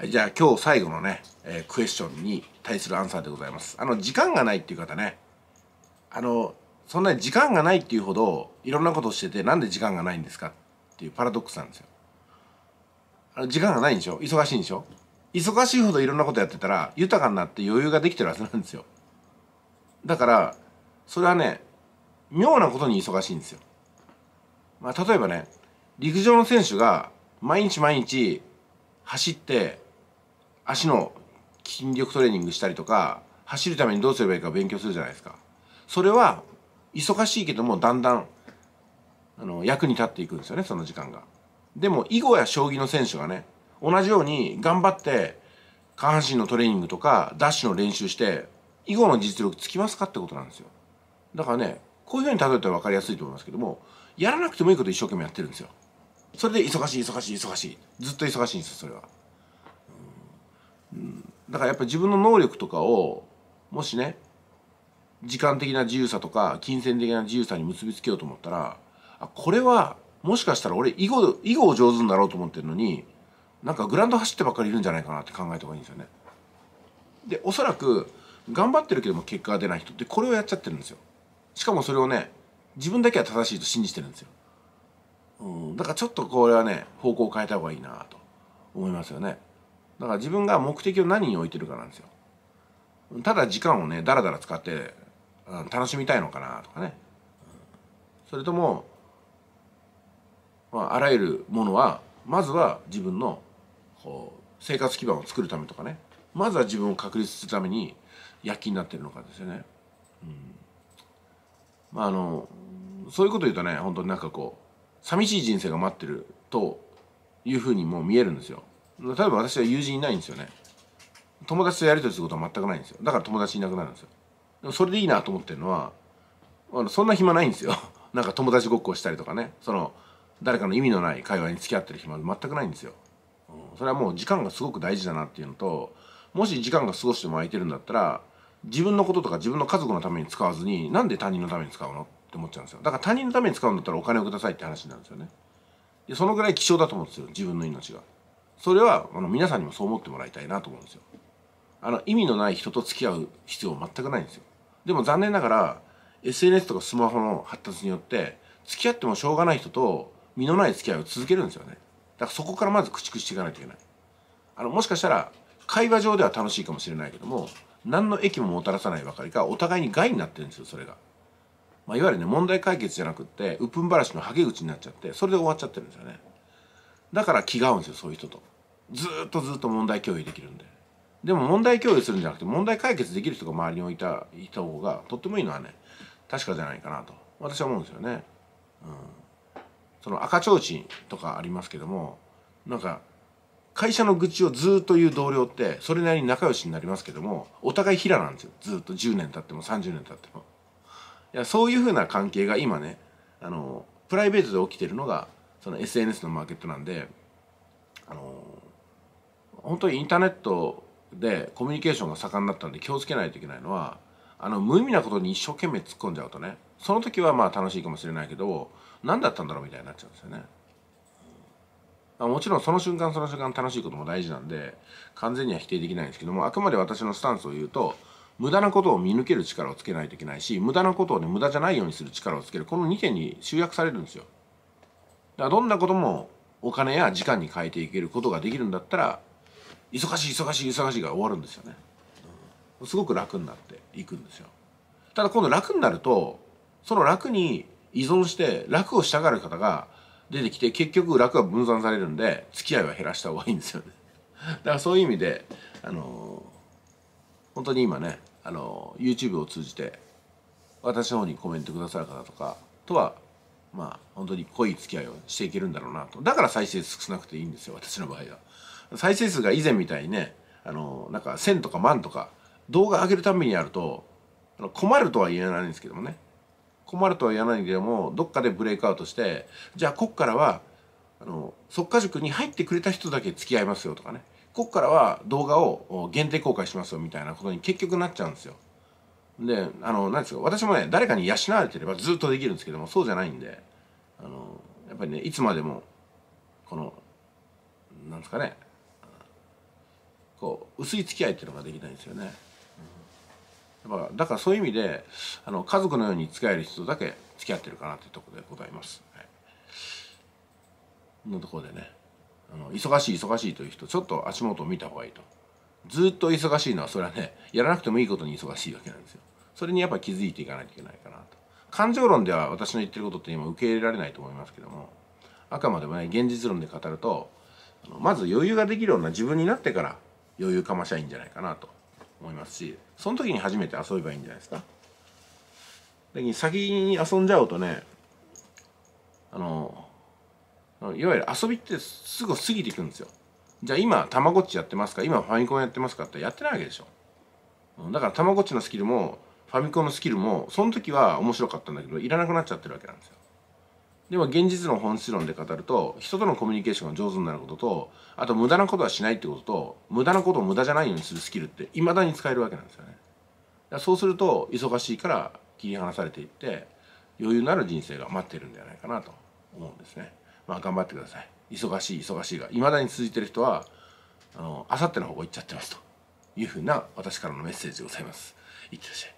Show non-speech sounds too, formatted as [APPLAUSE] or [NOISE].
はい、じゃあ今日最後のね、えー、クエスチョンに対するアンサーでございます。あの、時間がないっていう方ね、あの、そんなに時間がないっていうほど、いろんなことしてて、なんで時間がないんですかっていうパラドックスなんですよ。あの、時間がないんでしょ忙しいんでしょ忙しいほどいろんなことやってたら、豊かになって余裕ができてるはずなんですよ。だから、それはね、妙なことに忙しいんですよ。まあ、例えばね、陸上の選手が毎日毎日走って足の筋力トレーニングしたりとか走るためにどうすればいいか勉強するじゃないですかそれは忙しいけどもだんだんあの役に立っていくんですよねその時間がでも囲碁や将棋の選手がね同じように頑張って下半身のトレーニングとかダッシュの練習して囲碁の実力つきますかってことなんですよだからねこういうふうに例えたら分かりやすいと思いますけどもやらなくてもいいこと一生懸命やってるんですよそれで忙しい忙しい忙しいずっと忙しいんですよそれは。うん、だからやっぱり自分の能力とかをもしね時間的な自由さとか金銭的な自由さに結びつけようと思ったらあこれはもしかしたら俺囲碁囲碁を上手になろうと思ってるのになんかグラウンド走ってばっかりいるんじゃないかなって考えた方がいいんですよね。でおそらく頑張ってるけども結果が出ない人ってこれをやっちゃってるんですよ。しかもそれをね自分だけは正しいと信じてるんですよ。うん、だからちょっとこれはね方向を変えた方がいいなと思いますよね。だから自分が目的を何に置いてるかなんですよただ時間をねだらだら使って、楽しみたいのかなとかねそれとも、まあ、あらゆるものはまずは自分のこう生活基盤を作るためとかねまずは自分を確立するために躍起になってるのかですよね。うん、まああのそういうこと言うとね本当になんかこう寂しい人生が待ってるというふうにも見えるんですよ。例えば私は友人いないんですよね友達とやり取りすることは全くないんですよだから友達いなくなるんですよでもそれでいいなと思ってるのはあのそんな暇ないんですよ [LAUGHS] なんか友達ごっこしたりとかねその誰かの意味のない会話に付き合ってる暇全くないんですよ、うん、それはもう時間がすごく大事だなっていうのともし時間が過ごしても空いてるんだったら自分のこととか自分の家族のために使わずになんで他人のために使うのって思っちゃうんですよだから他人のために使うんだったらお金をくださいって話なんですよねそのぐらい希少だと思うんですよ自分の命が。それはあの皆さんにもそう思ってもらいたいなと思うんですよあの意味のない人と付き合う必要全くないんですよでも残念ながら SNS とかスマホの発達によって付き合ってもしょうがない人と身のない付き合いを続けるんですよねだからそこからまず駆逐していかないといけないあのもしかしたら会話上では楽しいかもしれないけども何の益ももたらさないばかりかお互いに害になってるんですよそれが、まあ、いわゆるね問題解決じゃなくってうっぷんばらしのはげ口になっちゃってそれで終わっちゃってるんですよねだから気が合うんですよそういう人とずっとずっと問題共有できるんででも問題共有するんじゃなくて問題解決できる人が周りに置いたいた方がとってもいいのはね確かじゃないかなと私は思うんですよね。うん、その赤ちょうちんとかありますけどもなんか会社の愚痴をずっと言う同僚ってそれなりに仲良しになりますけどもお互い平なんですよずっと10年経っても30年経っても。いやそういうふうな関係が今ねあのプライベートで起きてるのがその SNS のマーケットなんであの本当にインターネットでコミュニケーションが盛んだったんで気をつけないといけないのはあの無意味なことに一生懸命突っ込んじゃうとねその時はまあ楽しいかもしれないけど何だったんだろうみたいになっちゃうんですよね。もちろんその瞬間その瞬間楽しいことも大事なんで完全には否定できないんですけどもあくまで私のスタンスを言うと無駄なことを見抜ける力をつけないといけないし無駄なことをね無駄じゃないようにする力をつけるこの2点に集約されるんですよ。だからどんなこともお金や時間に変えていけることができるんだったら忙しい忙しい忙しいが終わるんですよね、すごく楽になっていくんですよただ今度楽になるとその楽に依存して楽をしたがる方が出てきて結局楽は分散されるんで付き合いは減らした方がいいんですよね [LAUGHS] だからそういう意味であのー、本当に今ねあのー、YouTube を通じて私の方にコメントくださる方とかとはまあ本当に濃い付き合いをしていけるんだろうなとだから再生少なくていいんですよ私の場合は。再生数が以前みたいにねあのなんか1000とか万とか動画上げるためにやると困るとは言えないんですけどもね困るとは言わないけどもどっかでブレイクアウトしてじゃあこっからはあの即果塾に入ってくれた人だけ付き合いますよとかねこっからは動画を限定公開しますよみたいなことに結局なっちゃうんですよ。であの何ですか私もね誰かに養われてればずっとできるんですけどもそうじゃないんであのやっぱりねいつまでもこのなんですかね薄い付き合いっていうのができないんですよね。やっぱだからそういう意味であの家族のように使える人だけ付き合ってるかなというところでございます。はい、のところでねあの忙しい忙しいという人ちょっと足元を見た方がいいとずっと忙しいのはそれはねやらなくてもいいことに忙しいわけなんですよ。それにやっぱ気づいていかないといけないかなと。感情論では私の言ってることって今受け入れられないと思いますけどもあくまでもね現実論で語るとまず余裕ができるような自分になってから余裕かましゃいいんじゃないかなと思いますしその時に初めて遊べばいいんじゃないですかで先に遊んじゃうとねあのいわゆる遊びってすぐ過ぎていくんですよじゃあ今たまごっちやってますか今ファミコンやってますかってやってないわけでしょだからたまごっちのスキルもファミコンのスキルもその時は面白かったんだけどいらなくなっちゃってるわけなんですよでも現実の本質論で語ると人とのコミュニケーションが上手になることとあと無駄なことはしないってことと無駄なことを無駄じゃないようにするスキルっていまだに使えるわけなんですよね。そうすると忙しいから切り離されていって余裕のある人生が待ってるんじゃないかなと思うんですね。まあ頑張ってください。忙しい忙しいがいまだに続いてる人はあのっての方向行っちゃってますというふうな私からのメッセージでございます。いってらっしゃい。